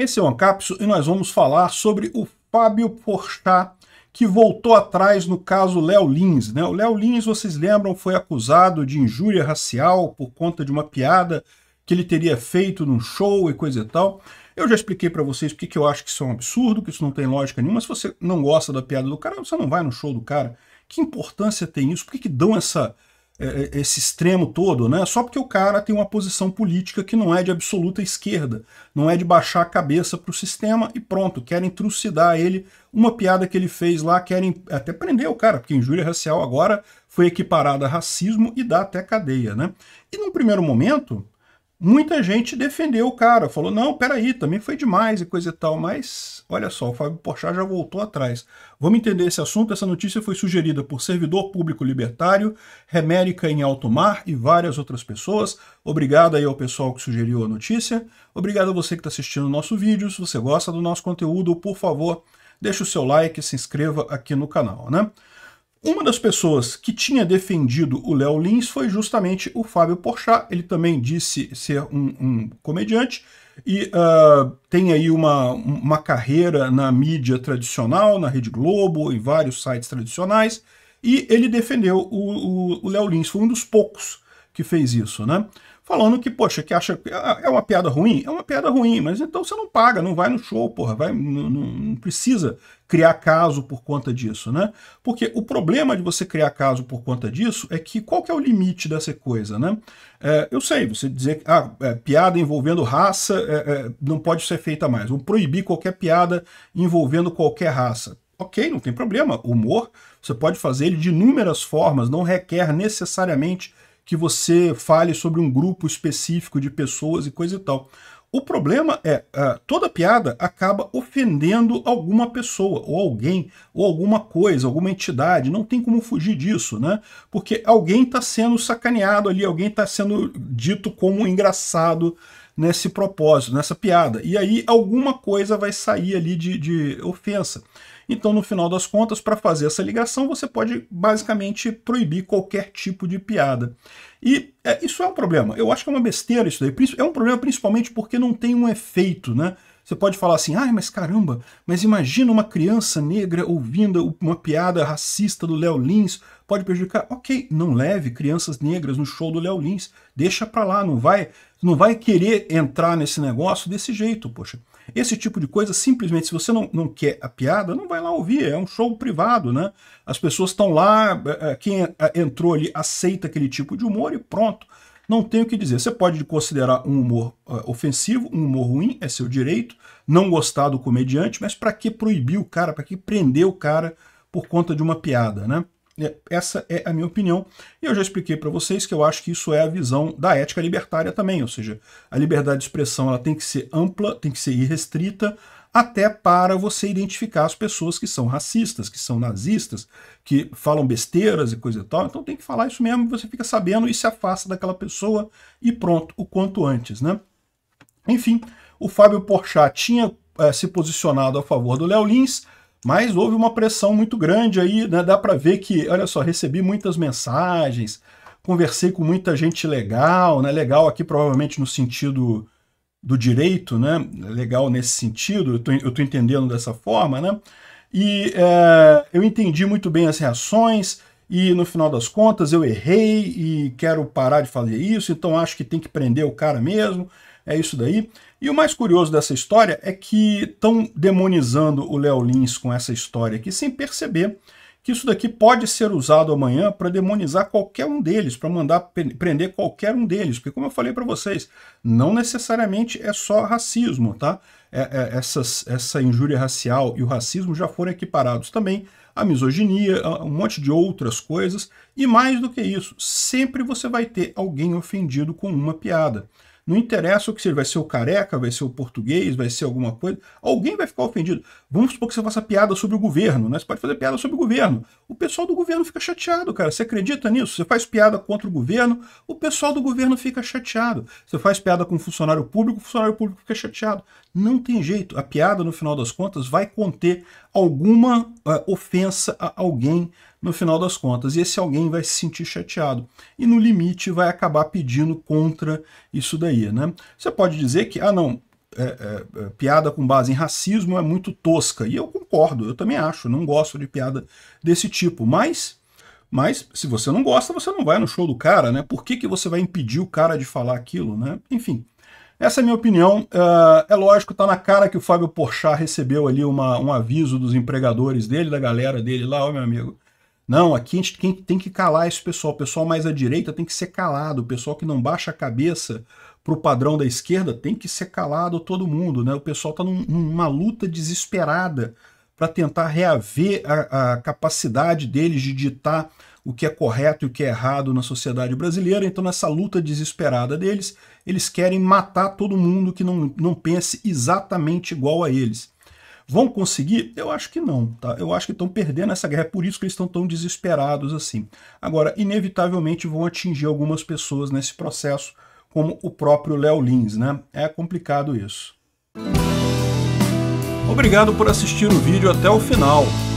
Esse é o Ancapsu e nós vamos falar sobre o Fábio Porchat, que voltou atrás no caso Léo Lins. Né? O Léo Lins, vocês lembram, foi acusado de injúria racial por conta de uma piada que ele teria feito num show e coisa e tal. Eu já expliquei para vocês porque que eu acho que isso é um absurdo, que isso não tem lógica nenhuma. Se você não gosta da piada do cara, você não vai no show do cara. Que importância tem isso? Por que, que dão essa é, é, esse extremo todo, né? Só porque o cara tem uma posição política que não é de absoluta esquerda, não é de baixar a cabeça para o sistema e pronto, querem trucidar ele. Uma piada que ele fez lá, querem até prender o cara, porque injúria racial agora foi equiparada a racismo e dá até cadeia, né? E num primeiro momento, muita gente defendeu o cara, falou, não, peraí, também foi demais e coisa e tal, mas olha só, o Fábio Porchat já voltou atrás. Vamos entender esse assunto, essa notícia foi sugerida por Servidor Público Libertário, Remérica em Alto Mar e várias outras pessoas. Obrigado aí ao pessoal que sugeriu a notícia, obrigado a você que está assistindo o nosso vídeo, se você gosta do nosso conteúdo, por favor, deixe o seu like, se inscreva aqui no canal, né? Uma das pessoas que tinha defendido o Léo Lins foi justamente o Fábio Porchat. Ele também disse ser um, um comediante e uh, tem aí uma, uma carreira na mídia tradicional, na Rede Globo, em vários sites tradicionais. E ele defendeu o Léo Lins, foi um dos poucos que fez isso, né? Falando que, poxa, que acha que ah, é uma piada ruim? É uma piada ruim, mas então você não paga, não vai no show, porra, vai, não, não precisa criar caso por conta disso, né? Porque o problema de você criar caso por conta disso é que qual que é o limite dessa coisa, né? É, eu sei, você dizer que ah, é, piada envolvendo raça é, é não pode ser feita mais, vou proibir qualquer piada envolvendo qualquer raça. Ok, não tem problema, humor, você pode fazer ele de inúmeras formas, não requer necessariamente que você fale sobre um grupo específico de pessoas e coisa e tal. O problema é, é, toda piada acaba ofendendo alguma pessoa, ou alguém, ou alguma coisa, alguma entidade, não tem como fugir disso, né? Porque alguém está sendo sacaneado ali, alguém está sendo dito como engraçado nesse propósito, nessa piada. E aí alguma coisa vai sair ali de, de ofensa. Então, no final das contas, para fazer essa ligação, você pode basicamente proibir qualquer tipo de piada. E é, isso é um problema. Eu acho que é uma besteira isso daí. É um problema principalmente porque não tem um efeito, né? Você pode falar assim, ai, mas caramba, mas imagina uma criança negra ouvindo uma piada racista do Léo Lins, pode prejudicar. Ok, não leve crianças negras no show do Léo Lins, deixa pra lá, não vai, não vai querer entrar nesse negócio desse jeito, poxa. Esse tipo de coisa, simplesmente, se você não, não quer a piada, não vai lá ouvir, é um show privado, né? As pessoas estão lá, eh, eh, quem eh, entrou ali aceita aquele tipo de humor e pronto não tenho o que dizer. Você pode considerar um humor uh, ofensivo, um humor ruim, é seu direito, não gostar do comediante, mas para que proibir o cara, para que prender o cara por conta de uma piada, né? É, essa é a minha opinião. E eu já expliquei para vocês que eu acho que isso é a visão da ética libertária também, ou seja, a liberdade de expressão ela tem que ser ampla, tem que ser irrestrita, até para você identificar as pessoas que são racistas, que são nazistas, que falam besteiras e coisa e tal. Então tem que falar isso mesmo, você fica sabendo e se afasta daquela pessoa e pronto, o quanto antes, né? Enfim, o Fábio Porchat tinha é, se posicionado a favor do Léo Lins, mas houve uma pressão muito grande aí, né? Dá para ver que, olha só, recebi muitas mensagens, conversei com muita gente legal, né? Legal aqui provavelmente no sentido do direito, né? Legal nesse sentido, eu tô, entendendo dessa forma, né? E é, eu entendi muito bem as reações e no final das contas eu errei e quero parar de fazer isso, então acho que tem que prender o cara mesmo, é isso daí. E o mais curioso dessa história é que estão demonizando o Léo Lins com essa história aqui sem perceber que isso daqui pode ser usado amanhã para demonizar qualquer um deles, para mandar prender qualquer um deles. Porque, como eu falei para vocês, não necessariamente é só racismo, tá? É, é, essas, essa injúria racial e o racismo já foram equiparados também à misoginia, a um monte de outras coisas. E mais do que isso, sempre você vai ter alguém ofendido com uma piada. Não interessa o que seja, vai ser o careca, vai ser o português, vai ser alguma coisa. Alguém vai ficar ofendido. Vamos supor que você faça piada sobre o governo, né? Você pode fazer piada sobre o governo. O pessoal do governo fica chateado, cara. Você acredita nisso? Você faz piada contra o governo, o pessoal do governo fica chateado. Você faz piada com um funcionário público, o funcionário público fica chateado. Não tem jeito. A piada, no final das contas, vai conter alguma é, ofensa a alguém no final das contas. E esse alguém vai se sentir chateado. E no limite vai acabar pedindo contra isso daí. Né? Você pode dizer que, ah, não, é, é, é, piada com base em racismo é muito tosca. E eu concordo, eu também acho, não gosto de piada desse tipo. Mas, mas se você não gosta, você não vai no show do cara, né? Por que, que você vai impedir o cara de falar aquilo, né? Enfim. Essa é a minha opinião. Uh, é lógico, tá na cara que o Fábio Porchat recebeu ali uma, um aviso dos empregadores dele, da galera dele lá, ó, meu amigo. Não, aqui a gente tem, tem que calar esse pessoal. O pessoal mais à direita tem que ser calado. O pessoal que não baixa a cabeça pro padrão da esquerda tem que ser calado todo mundo, né? O pessoal tá num, numa luta desesperada para tentar reaver a, a capacidade deles de ditar o que é correto e o que é errado na sociedade brasileira. Então, nessa luta desesperada deles, eles querem matar todo mundo que não, não pense exatamente igual a eles. Vão conseguir? Eu acho que não, tá? Eu acho que estão perdendo essa guerra, é por isso que eles estão tão desesperados assim. Agora, inevitavelmente vão atingir algumas pessoas nesse processo, como o próprio Léo Lins, né? É complicado isso. Obrigado por assistir o vídeo até o final.